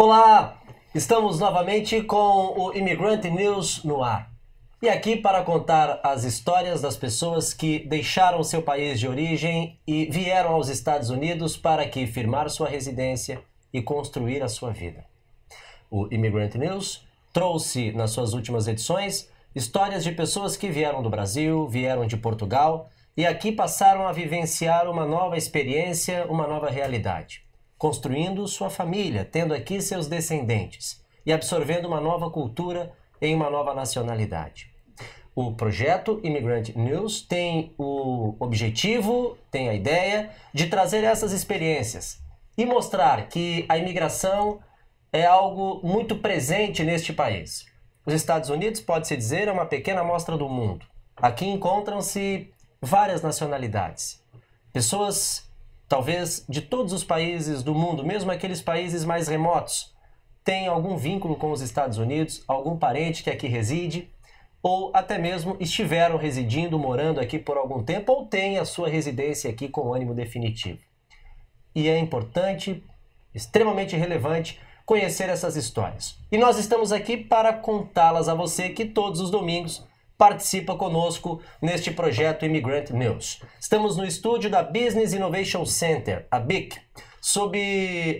Olá, estamos novamente com o Immigrant News no ar. E aqui para contar as histórias das pessoas que deixaram seu país de origem e vieram aos Estados Unidos para aqui firmar sua residência e construir a sua vida. O Immigrant News trouxe nas suas últimas edições histórias de pessoas que vieram do Brasil, vieram de Portugal e aqui passaram a vivenciar uma nova experiência, uma nova realidade construindo sua família, tendo aqui seus descendentes e absorvendo uma nova cultura em uma nova nacionalidade. O projeto Immigrant News tem o objetivo, tem a ideia de trazer essas experiências e mostrar que a imigração é algo muito presente neste país. Os Estados Unidos, pode-se dizer, é uma pequena amostra do mundo. Aqui encontram-se várias nacionalidades. Pessoas Talvez de todos os países do mundo, mesmo aqueles países mais remotos, tem algum vínculo com os Estados Unidos, algum parente que aqui reside, ou até mesmo estiveram residindo, morando aqui por algum tempo, ou têm a sua residência aqui com ânimo definitivo. E é importante, extremamente relevante, conhecer essas histórias. E nós estamos aqui para contá-las a você que todos os domingos participa conosco neste projeto Immigrant News. Estamos no estúdio da Business Innovation Center, a BIC, sob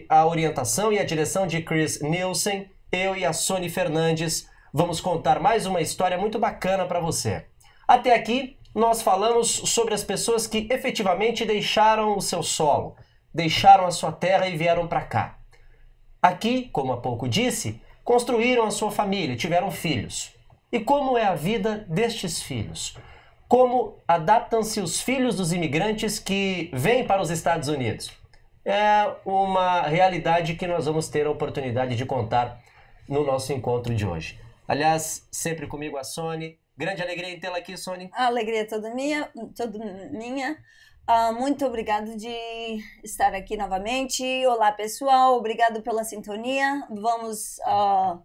a orientação e a direção de Chris Nielsen, eu e a Sony Fernandes vamos contar mais uma história muito bacana para você. Até aqui, nós falamos sobre as pessoas que efetivamente deixaram o seu solo, deixaram a sua terra e vieram para cá. Aqui, como há pouco disse, construíram a sua família, tiveram filhos. E como é a vida destes filhos? Como adaptam-se os filhos dos imigrantes que vêm para os Estados Unidos? É uma realidade que nós vamos ter a oportunidade de contar no nosso encontro de hoje. Aliás, sempre comigo a Sony. Grande alegria em tê-la aqui, Sony. A alegria é toda minha. Toda minha. Uh, muito obrigado de estar aqui novamente. Olá, pessoal. Obrigado pela sintonia. Vamos uh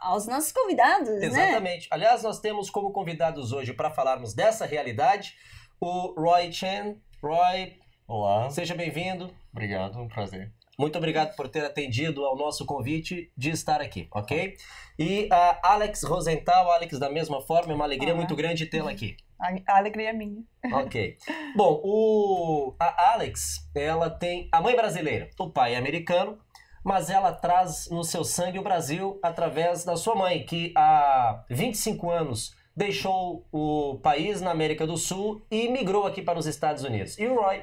aos nossos convidados, né? Exatamente. Né? Aliás, nós temos como convidados hoje para falarmos dessa realidade o Roy Chen. Roy, olá. Seja bem-vindo. Obrigado, um prazer. Muito obrigado por ter atendido ao nosso convite de estar aqui, ok? Tá. E a Alex Rosenthal, Alex, da mesma forma, é uma alegria Olá. muito grande tê-la aqui. A alegria é minha. Ok. Bom, o, a Alex, ela tem a mãe brasileira, o pai é americano, mas ela traz no seu sangue o Brasil através da sua mãe, que há 25 anos deixou o país na América do Sul e migrou aqui para os Estados Unidos. E o Roy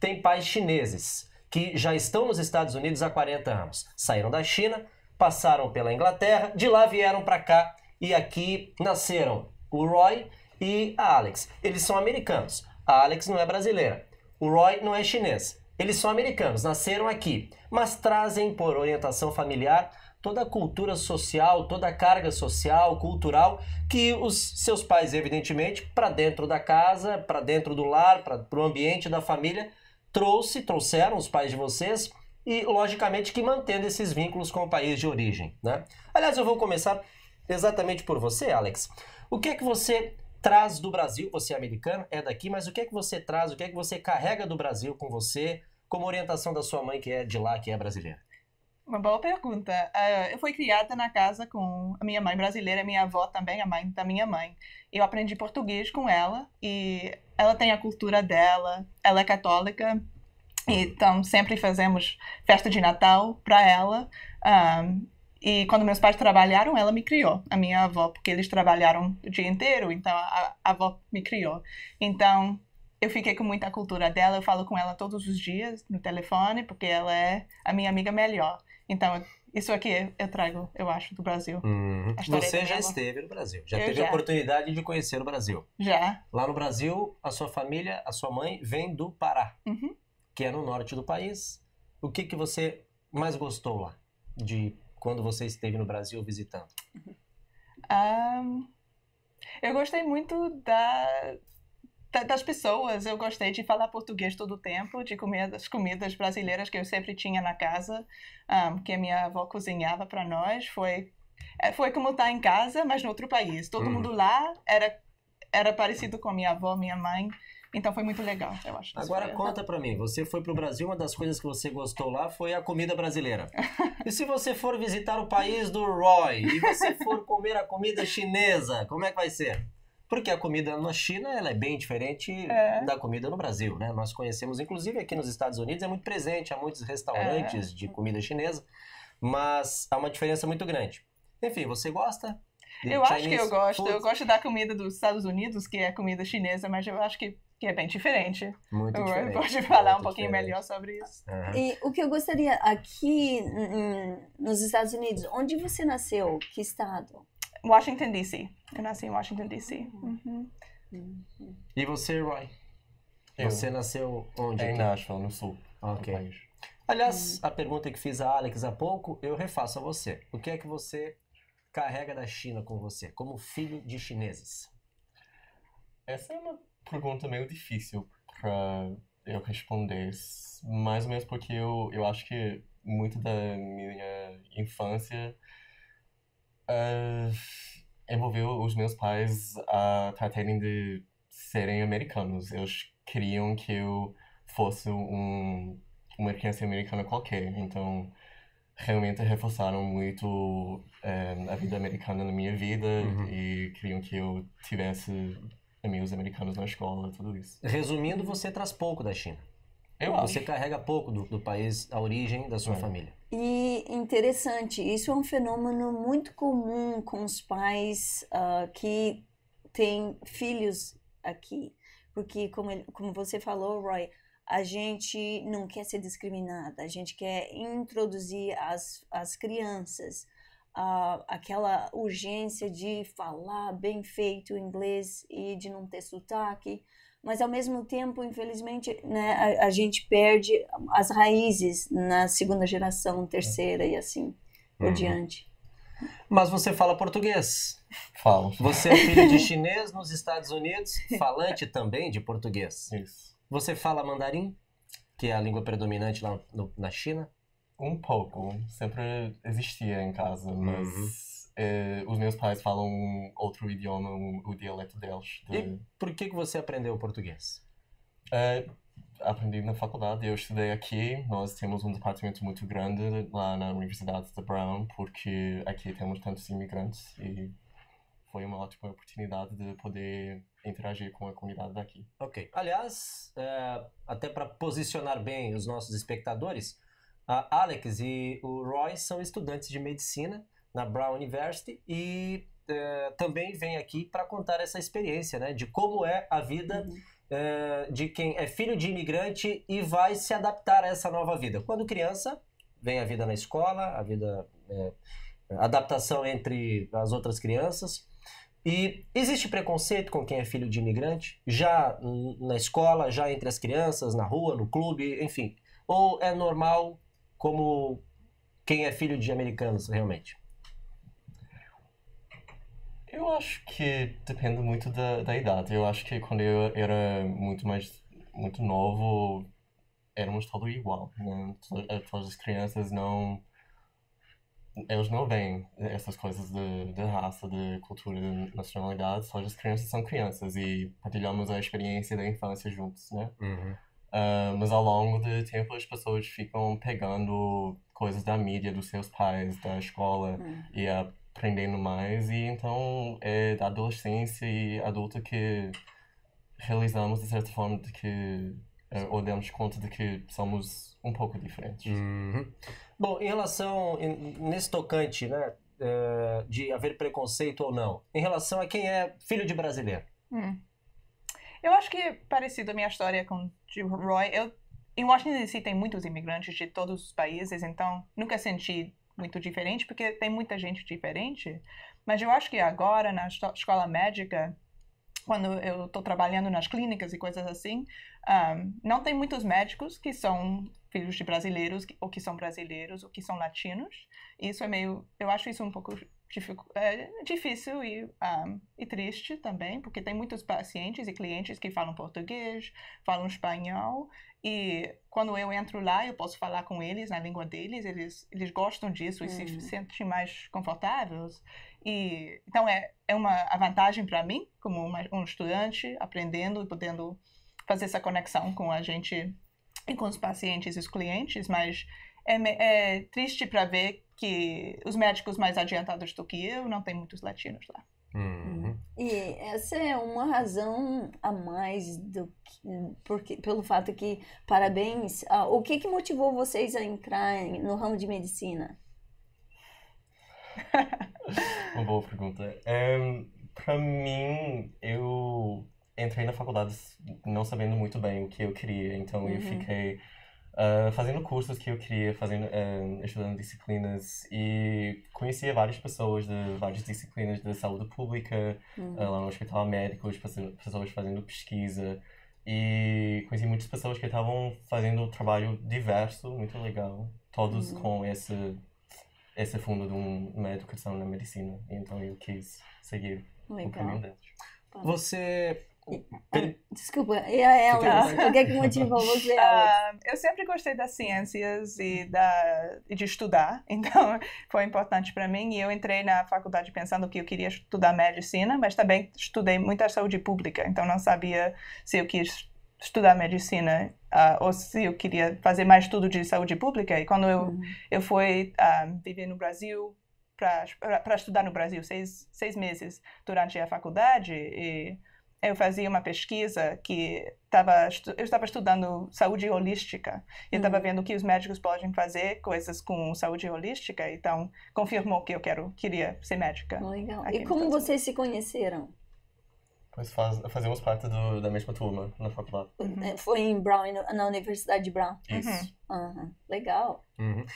tem pais chineses que já estão nos Estados Unidos há 40 anos. Saíram da China, passaram pela Inglaterra, de lá vieram para cá e aqui nasceram o Roy e a Alex. Eles são americanos. A Alex não é brasileira. O Roy não é chinês. Eles são americanos, nasceram aqui, mas trazem por orientação familiar toda a cultura social, toda a carga social, cultural que os seus pais, evidentemente, para dentro da casa, para dentro do lar, para o ambiente da família, trouxe, trouxeram os pais de vocês e, logicamente, que mantendo esses vínculos com o país de origem. Né? Aliás, eu vou começar exatamente por você, Alex. O que é que você traz do Brasil? Você é americano, é daqui, mas o que é que você traz, o que é que você carrega do Brasil com você, como orientação da sua mãe, que é de lá, que é brasileira? Uma boa pergunta. Uh, eu fui criada na casa com a minha mãe brasileira, minha avó também, a mãe da minha mãe. Eu aprendi português com ela e ela tem a cultura dela, ela é católica, então sempre fazemos festa de Natal para ela. Um, e quando meus pais trabalharam, ela me criou, a minha avó, porque eles trabalharam o dia inteiro, então a, a avó me criou. Então, eu fiquei com muita cultura dela, eu falo com ela todos os dias no telefone, porque ela é a minha amiga melhor. Então, isso aqui eu trago, eu acho, do Brasil. Uhum. Você já esteve no Brasil, já eu teve já. a oportunidade de conhecer o Brasil. Já. Lá no Brasil, a sua família, a sua mãe, vem do Pará, uhum. que é no norte do país. O que, que você mais gostou lá de quando você esteve no Brasil visitando? Um, eu gostei muito da, da, das pessoas, eu gostei de falar português todo o tempo, de comer as comidas brasileiras que eu sempre tinha na casa, um, que a minha avó cozinhava para nós. Foi, é, foi como estar tá em casa, mas no outro país. Todo hum. mundo lá era, era parecido com minha avó, minha mãe. Então foi muito legal, eu acho. Agora foi... conta para mim, você foi pro Brasil, uma das coisas que você gostou lá foi a comida brasileira. e se você for visitar o país do Roy e você for comer a comida chinesa, como é que vai ser? Porque a comida na China ela é bem diferente é. da comida no Brasil, né? Nós conhecemos, inclusive aqui nos Estados Unidos é muito presente, há muitos restaurantes é. de comida chinesa, mas há uma diferença muito grande. Enfim, você gosta? Eu Chinese acho que eu gosto. Food? Eu gosto da comida dos Estados Unidos, que é comida chinesa, mas eu acho que que é bem diferente. Muito Agora diferente. Pode falar Muito um pouquinho diferente. melhor sobre isso. Uhum. E o que eu gostaria aqui nos Estados Unidos, onde você nasceu? Que estado? Washington D.C. Eu nasci em Washington D.C. Uhum. uhum. E você, Roy? Eu. Você nasceu onde? Em Nashville, no sul. Ok. Aliás, uhum. a pergunta que fiz a Alex há pouco, eu refaço a você. O que é que você carrega da China com você, como filho de chineses? Essa é uma pergunta meio é difícil para eu responder, mais ou menos porque eu, eu acho que muito da minha infância uh, envolveu os meus pais a tratarem de serem americanos. Eles queriam que eu fosse um, uma criança americana qualquer, então realmente reforçaram muito eh, a vida americana na minha vida uhum. e queriam que eu tivesse amigos americanos na escola, né? tudo isso. Resumindo, você traz pouco da China. Eu acho. Você carrega pouco do, do país, a origem da sua é. família. E interessante, isso é um fenômeno muito comum com os pais uh, que têm filhos aqui. Porque, como, ele, como você falou, Roy, a gente não quer ser discriminada, a gente quer introduzir as, as crianças uh, aquela urgência de falar bem feito inglês e de não ter sotaque, mas ao mesmo tempo, infelizmente, né, a, a gente perde as raízes na segunda geração, terceira e assim por uhum. diante. Mas você fala português? Falo. Você é filho de chinês nos Estados Unidos, falante também de português. Isso. Você fala mandarim, que é a língua predominante lá no, na China? Um pouco. Sempre existia em casa, uhum. mas uhum. uh, os meus pais falam um outro idioma, um, o dialeto deles. De... E por que, que você aprendeu português? Uh, aprendi na faculdade, eu estudei aqui. Nós temos um departamento muito grande lá na Universidade de Brown, porque aqui temos tantos imigrantes e foi uma ótima oportunidade de poder interagir com a comunidade daqui. Ok. Aliás, eh, até para posicionar bem os nossos espectadores, a Alex e o Roy são estudantes de medicina na Brown University e eh, também vêm aqui para contar essa experiência, né? De como é a vida uhum. eh, de quem é filho de imigrante e vai se adaptar a essa nova vida. Quando criança, vem a vida na escola, a vida... Eh, adaptação entre as outras crianças. E existe preconceito com quem é filho de imigrante, já na escola, já entre as crianças, na rua, no clube, enfim. Ou é normal como quem é filho de americanos, realmente? Eu acho que depende muito da, da idade. Eu acho que quando eu era muito mais muito novo, éramos todos igual. Né? Todas as crianças não. Eles não veem essas coisas de, de raça, de cultura, de nacionalidade. só as crianças são crianças e partilhamos a experiência da infância juntos, né? Uhum. Ah, mas ao longo do tempo as pessoas ficam pegando coisas da mídia, dos seus pais, da escola é. e aprendendo mais. E então é da adolescência e adulto que realizamos, de certa forma, de que é, ou demos conta de que somos um pouco diferentes. Uhum. Bom, em relação, nesse tocante, né, é, de haver preconceito ou não, em relação a quem é filho de brasileiro. Hum. Eu acho que é parecido a minha história com de Roy. Eu, em Washington DC tem muitos imigrantes de todos os países, então nunca senti muito diferente, porque tem muita gente diferente. Mas eu acho que agora, na escola médica, quando eu estou trabalhando nas clínicas e coisas assim, um, não tem muitos médicos que são filhos de brasileiros, ou que são brasileiros, ou que são latinos. Isso é meio. Eu acho isso um pouco é difícil e, um, ah, e, triste também, porque tem muitos pacientes e clientes que falam português, falam espanhol, e quando eu entro lá, eu posso falar com eles na língua deles, eles, eles gostam disso e se hum. sentem mais confortáveis. E, então, é, é uma vantagem para mim, como uma, um estudante, aprendendo e podendo fazer essa conexão com a gente e com os pacientes e os clientes, mas é, é triste para ver que os médicos mais adiantados do que eu não tem muitos latinos lá. Uhum. E essa é uma razão a mais do que, porque, pelo fato que, parabéns, ah, o que, que motivou vocês a entrar no ramo de medicina? uma boa pergunta. Um, para mim, eu entrei na faculdade não sabendo muito bem o que eu queria, então uhum. eu fiquei uh, fazendo cursos que eu queria, fazendo, ah, estudando disciplinas e conhecia várias pessoas de várias disciplinas da saúde pública, uhum. uh, lá no hospital médicos, pessoas fazendo pesquisa e conheci muitas pessoas que estavam fazendo um trabalho diverso, muito legal, todos uhum. com esse esse fundo de um, uma educação na medicina, então eu quis seguir legal. o caminho deles. Você é, desculpa, e é a ela? O que é que motivou você, Alex? Uh, eu sempre gostei das ciências e, da, e de estudar, então foi importante para mim. E eu entrei na faculdade pensando que eu queria estudar medicina, mas também estudei muita saúde pública, então não sabia se eu quis estudar medicina uh, ou se eu queria fazer mais estudo de saúde pública. E quando eu, uhum. eu fui uh, viver no Brasil, para estudar no Brasil, seis, seis meses durante a faculdade, e eu fazia uma pesquisa que tava, eu estava estudando saúde holística e estava uhum. vendo que os médicos podem fazer coisas com saúde holística, então confirmou que eu quero, queria ser médica. Legal. E como vocês se conheceram? Pois faz, fazemos parte do, da mesma turma na faculdade. Uhum. É, foi em Brown, na Universidade de Brown. Isso. Uhum. Legal. Uhum.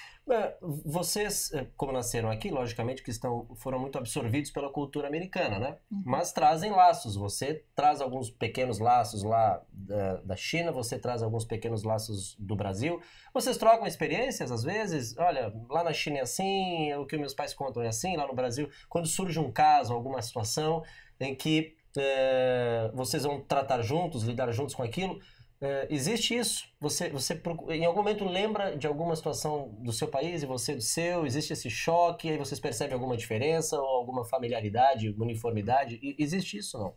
Vocês, eh, como nasceram aqui, logicamente que estão, foram muito absorvidos pela cultura americana, né? Uhum. Mas trazem laços. Você traz alguns pequenos laços lá da, da China, você traz alguns pequenos laços do Brasil. Vocês trocam experiências, às vezes? Olha, lá na China é assim, o que meus pais contam é assim, lá no Brasil. Quando surge um caso, alguma situação em que é, vocês vão tratar juntos, lidar juntos com aquilo. É, existe isso? Você, você em algum momento lembra de alguma situação do seu país e você do seu? Existe esse choque? Aí vocês percebem alguma diferença ou alguma familiaridade, uniformidade? E, existe isso não?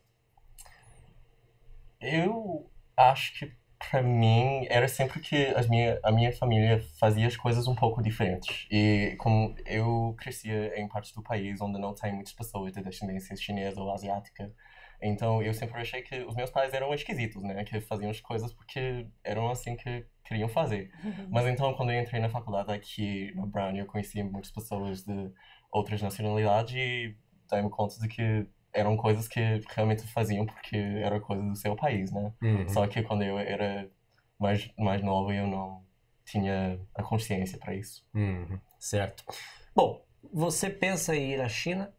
Eu acho que para mim era sempre que as minha, a minha família fazia as coisas um pouco diferentes. E como eu crescia em partes do país onde não tem muitas pessoas de descendência chinesa ou asiática, então eu sempre achei que os meus pais eram esquisitos, né? Que faziam as coisas porque eram assim que queriam fazer. Mas então quando eu entrei na faculdade aqui na Brown, eu conheci muitas pessoas de outras nacionalidades e dei-me conta de que eram coisas que realmente faziam porque era coisa do seu país, né? Uhum. Só que quando eu era mais mais novo eu não tinha a consciência para isso. Uhum. Certo. Bom, você pensa em ir à China?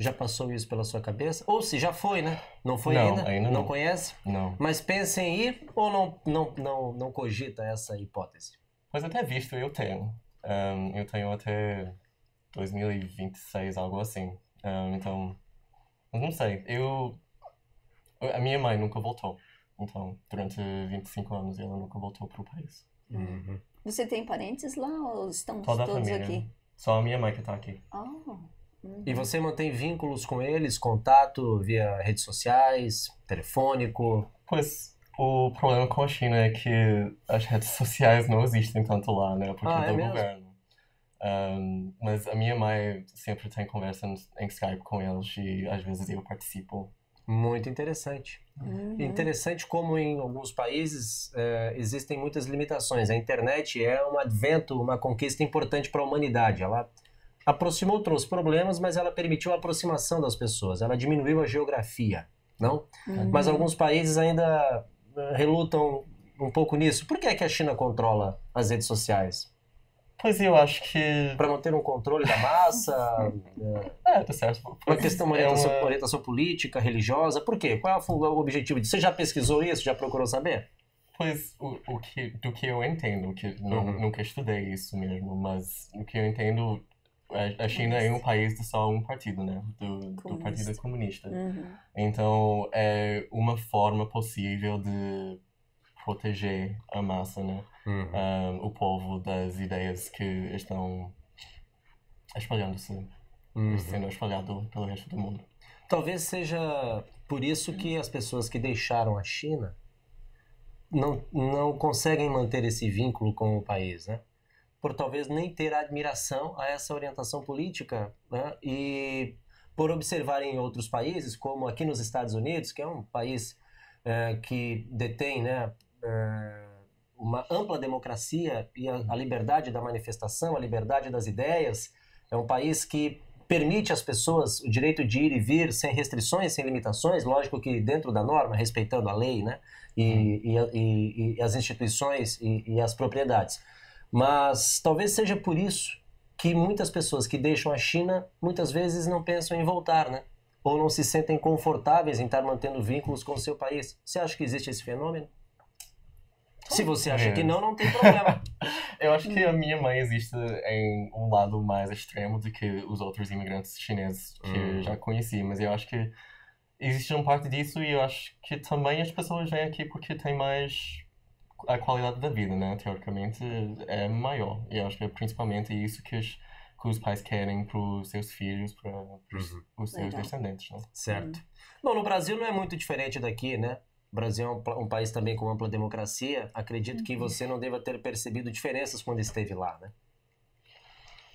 Já passou isso pela sua cabeça? Ou se já foi, né? Não foi não, ainda? ainda? Não, não conhece? Não. Mas pensa em ir ou não, não, não, não cogita essa hipótese? pois até visto eu tenho. Um, eu tenho até 2026, algo assim. Um, então, não sei. Eu. A minha mãe nunca voltou. Então, durante 25 anos ela nunca voltou para o país. Uhum. Você tem parentes lá ou estão Toda todos a família. aqui? Só a minha mãe que está aqui. Oh. Uhum. E você mantém vínculos com eles, contato via redes sociais, telefônico? Pois o problema com a China é que as redes sociais não existem tanto lá, né? Porque ah, é do mesmo? governo. Um, mas a minha mãe sempre tem tá conversa em Skype com eles e às vezes eu participo. Muito interessante. Uhum. Interessante como em alguns países é, existem muitas limitações. A internet é um advento, uma conquista importante para a humanidade. Ela aproximou, trouxe problemas, mas ela permitiu a aproximação das pessoas, ela diminuiu a geografia, não? Uhum. Mas alguns países ainda eh, relutam um pouco nisso. Por que é que a China controla as redes sociais? Pois eu acho que. Para manter um controle da massa. é, tá certo. Uma questão de orientação, é uma... orientação política, religiosa. Por quê? Qual é o objetivo disso? Você já pesquisou isso? Já procurou saber? Pois, o, o que, do que eu entendo, que uhum. não, nunca estudei isso mesmo, mas o que eu entendo a China é um país de só um partido, né? Do, do Partido Comunista. Uhum. Então, é uma forma possível de proteger a massa, né? Uhum. Um, o povo das ideias que estão espalhando-se, uhum. sendo espalhado pelo resto do mundo. Talvez seja por isso que as pessoas que deixaram a China não, não conseguem manter esse vínculo com o país, né? por talvez nem ter admiração a essa orientação política né? e por observar em outros países, como aqui nos Estados Unidos, que é um país é, que detém né, é, uma ampla democracia e a, a liberdade da manifestação, a liberdade das ideias, é um país que permite às pessoas o direito de ir e vir sem restrições, sem limitações, lógico que dentro da norma, respeitando a lei, né? E, e, e, e as instituições e, as propriedades. Mas talvez seja por isso que muitas pessoas que deixam a China muitas vezes não pensam em voltar, né? Ou não se sentem confortáveis em estar mantendo vínculos com o seu país. Você acha que existe esse fenômeno? Se você acha é. que não, não tem problema. Eu acho que a minha mãe existe em um lado mais extremo do que os outros imigrantes chineses que hum. eu já conheci, mas eu acho que existe um parte disso e eu acho que também as pessoas vêm aqui porque tem mais a qualidade da vida, né? Teoricamente é maior. E acho que é principalmente isso que os, que os pais querem para os seus filhos, para uhum. os seus Legal. descendentes, né? Certo. Uhum. Bom, no Brasil não é muito diferente daqui, né? O Brasil é um, um país também com ampla democracia. Acredito uhum. que você não deva ter percebido diferenças quando esteve lá, né?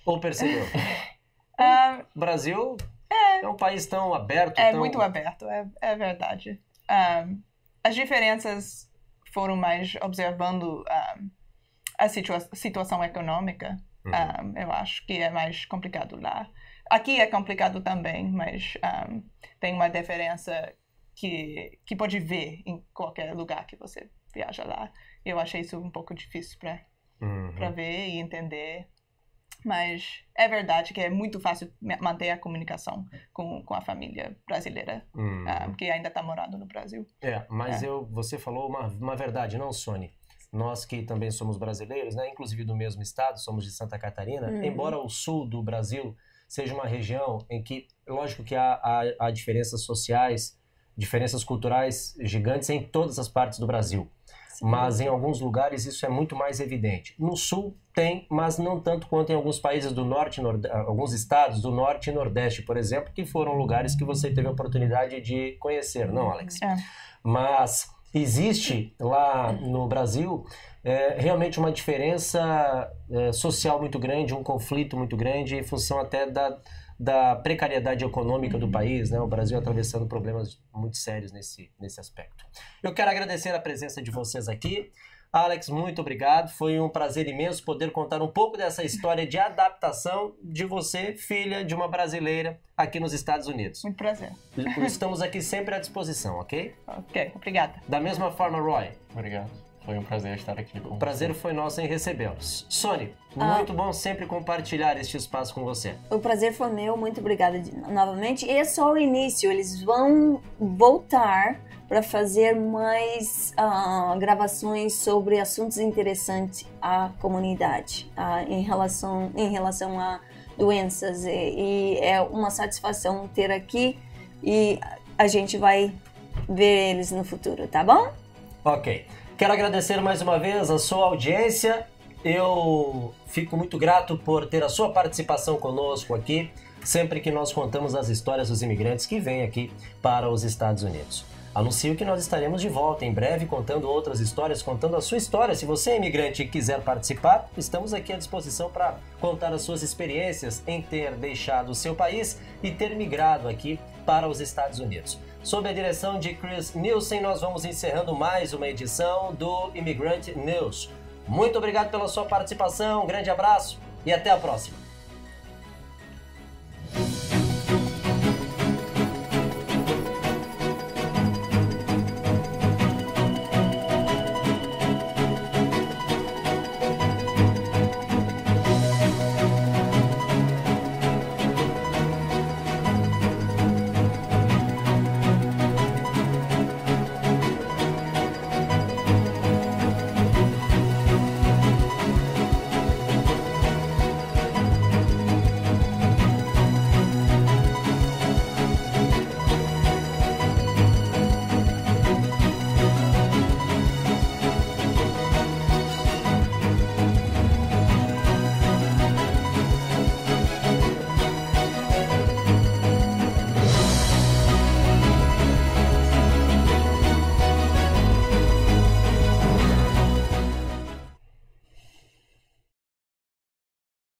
Ou percebeu? um, é. ah, Brasil é, é, um país tão aberto. É tão... muito aberto, é, é verdade. Um, ah, as diferenças foram mais observando a situa situação econômica. Uhum. Um, eu acho que é mais complicado lá. Aqui é complicado também, mas um, tem uma diferença que, que pode ver em qualquer lugar que você viaja lá. Eu achei isso um pouco difícil para uhum. ver e entender mas é verdade que é muito fácil manter a comunicação com, com a família brasileira hum. uh, ah, que ainda está morando no Brasil. É, mas é. Eu, você falou uma, uma verdade, não, Sônia? Nós que também somos brasileiros, né? inclusive do mesmo estado, somos de Santa Catarina, hum. embora o sul do Brasil seja uma região em que, lógico que há, há, há diferenças sociais, diferenças culturais gigantes em todas as partes do Brasil. Mas em alguns lugares isso é muito mais evidente. No sul tem, mas não tanto quanto em alguns países do norte, nord... Ah, alguns estados do norte e nordeste, por exemplo, que foram lugares que você teve a oportunidade de conhecer, não, Alex? É. Mas existe lá no Brasil é, realmente uma diferença é, social muito grande, um conflito muito grande, em função até da da precariedade econômica do país, né? O Brasil atravessando problemas muito sérios nesse, nesse aspecto. Eu quero agradecer a presença de vocês aqui. Alex, muito obrigado. Foi um prazer imenso poder contar um pouco dessa história de adaptação de você, filha de uma brasileira, aqui nos Estados Unidos. Muito prazer. Estamos aqui sempre à disposição, ok? Ok, obrigada. Da mesma forma, Roy. Obrigado. Foi um prazer estar aqui com O prazer você. foi nosso em recebê-los. Sony, ah. muito bom sempre compartilhar este espaço com você. O prazer foi meu, muito obrigada de, novamente. E é só o início, eles vão voltar para fazer mais uh, gravações sobre assuntos interessantes à comunidade uh, em relação em relação a doenças e, e é uma satisfação ter aqui e a gente vai ver eles no futuro, tá bom? Ok. Quero agradecer mais uma vez a sua audiência. Eu fico muito grato por ter a sua participação conosco aqui, sempre que nós contamos as histórias dos imigrantes que vêm aqui para os Estados Unidos. Anuncio que nós estaremos de volta em breve contando outras histórias, contando a sua história. Se você é imigrante e quiser participar, estamos aqui à disposição para contar as suas experiências em ter deixado o seu país e ter migrado aqui para os Estados Unidos. Sob a direção de Chris Nielsen, nós vamos encerrando mais uma edição do Immigrant News. Muito obrigado pela sua participação, um grande abraço e até a próxima.